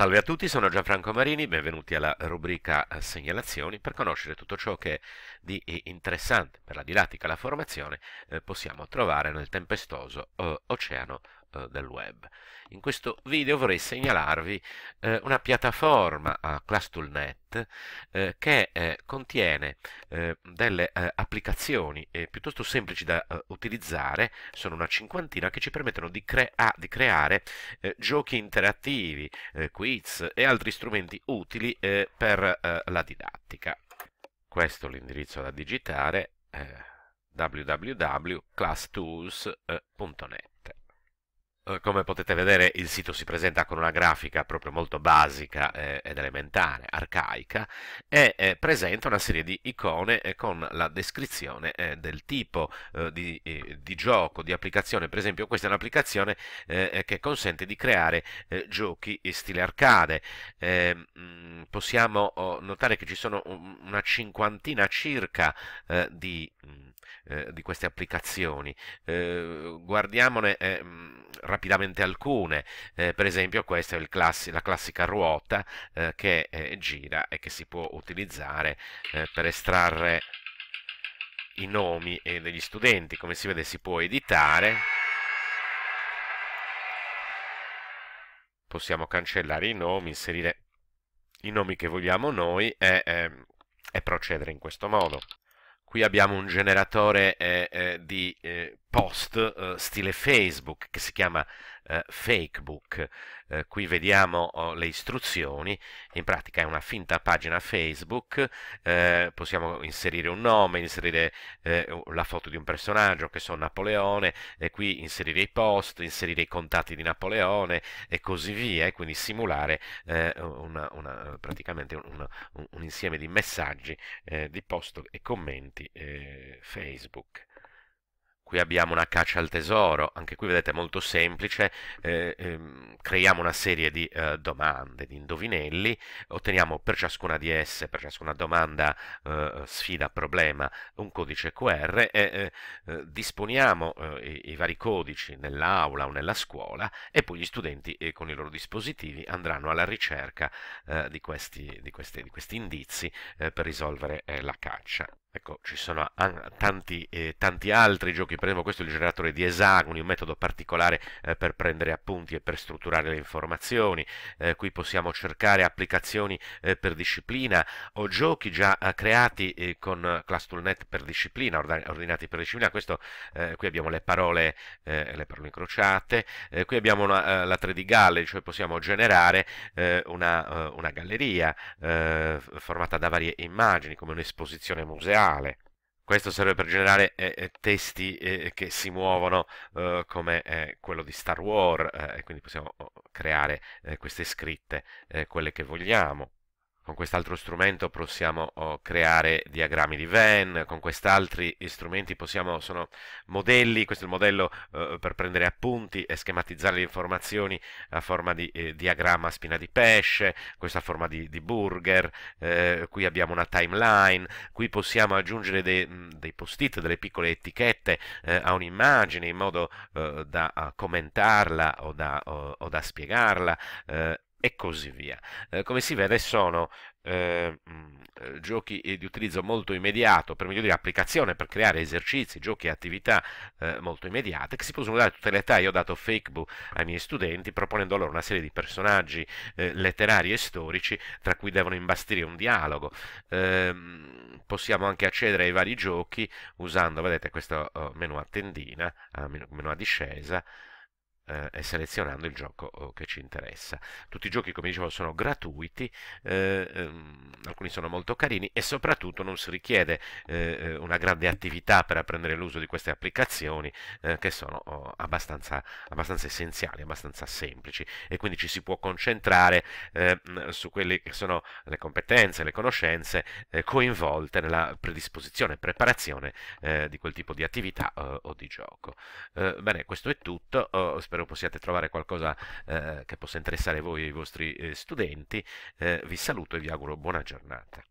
Salve a tutti, sono Gianfranco Marini, benvenuti alla rubrica eh, Segnalazioni per conoscere tutto ciò che di eh, interessante per la didattica e la formazione eh, possiamo trovare nel tempestoso eh, oceano eh, del web. In questo video vorrei segnalarvi eh, una piattaforma a eh, Class.net eh, che eh, contiene delle applicazioni piuttosto semplici da utilizzare, sono una cinquantina, che ci permettono di, crea di creare giochi interattivi, quiz e altri strumenti utili per la didattica. Questo è l'indirizzo da digitare www.classtools.net. Eh, come potete vedere il sito si presenta con una grafica proprio molto basica eh, ed elementare, arcaica, e eh, presenta una serie di icone eh, con la descrizione eh, del tipo di, di, gioco, di applicazione. Per esempio questa è un'applicazione che consente di creare giochi in stile arcade. Mh, ehm, mm, possiamo oh, notare che ci sono una cinquantina circa di... Mh, mm, eh, di queste applicazioni. Eh, guardiamone eh, rapidamente alcune, eh, per esempio questa è classi la classica ruota eh, che gira e che si può utilizzare per estrarre i nomi degli studenti, come si vede si può editare, possiamo cancellare i nomi, inserire i nomi che vogliamo noi e, e, ehm, e procedere in questo modo qui abbiamo un generatore eh, eh, di eh, post eh, stile Facebook che si chiama eh, Fakebook. Eh, qui vediamo oh, le istruzioni, in pratica è una finta pagina Facebook, eh, possiamo inserire un nome, inserire eh, la foto di un personaggio che sono Napoleone, e qui inserire i post, inserire i contatti di Napoleone e così via, e quindi simulare eh, una, una, praticamente un, un, un, insieme di messaggi, di post e commenti Facebook qui abbiamo una caccia al tesoro, anche qui vedete è molto semplice, eh, ehm, creiamo una serie di eh, domande, di indovinelli, otteniamo per ciascuna di esse, per ciascuna domanda, eh, sfida, problema, un codice QR e eh, eh, disponiamo eh, i, i, vari codici nell'aula o nella scuola e poi gli studenti con i loro dispositivi andranno alla ricerca di questi, di, questi, di, questi, indizi per risolvere la caccia. Ecco, ci sono tanti, eh, tanti, altri giochi, per esempio questo è il generatore di esagoni, un metodo particolare eh, per prendere appunti e per strutturare le informazioni, eh, qui possiamo cercare applicazioni eh, per disciplina o giochi già eh, creati eh, con ClassToolNet per disciplina, ordinati per disciplina, questo, qui abbiamo le parole, le parole incrociate, qui abbiamo una, la 3D Gallery, cioè possiamo generare una, una, galleria formata da varie immagini come un'esposizione museale, reale. Questo serve per generare eh, eh testi eh, eh, che si muovono eh, come eh, quello di Star Wars, e quindi possiamo oh, creare queste scritte, quelle che vogliamo con quest'altro strumento possiamo oh, creare diagrammi di Venn, con quest'altri strumenti possiamo, sono modelli, questo è il modello eh, per prendere appunti e schematizzare le informazioni a forma di eh, diagramma a spina di pesce, questa forma di, di burger, eh, qui abbiamo una timeline, qui possiamo aggiungere dei, mm, dei post-it, delle piccole etichette eh, a un'immagine in modo eh, da commentarla o da, o, o da spiegarla eh, e così via. Eh, come si vede sono eh, giochi eh, di utilizzo molto immediato, per meglio dire applicazione per creare esercizi, giochi e attività eh, molto immediate che si possono usare a tutte le età. Io ho dato Facebook ai miei studenti proponendo loro una serie di personaggi eh, letterari e storici tra cui devono imbastire un dialogo. Ehm, possiamo anche accedere ai vari giochi usando, vedete, questo oh, menu a tendina, menu a discesa, eh, e selezionando il gioco oh, che ci interessa. Tutti i giochi, come dicevo, sono gratuiti, eh, ehm, alcuni sono molto carini e soprattutto non si richiede eh, eh, una grande attività per apprendere l'uso di queste applicazioni eh, che sono oh, abbastanza, abbastanza, essenziali, abbastanza semplici e quindi ci si può concentrare eh, su quelle che sono le competenze, le conoscenze coinvolte nella predisposizione e preparazione di quel tipo di attività o di gioco. bene, questo è tutto, oh, spero spero possiate trovare qualcosa eh, che possa interessare voi e i vostri eh, studenti. Eh, vi saluto e vi auguro buona giornata.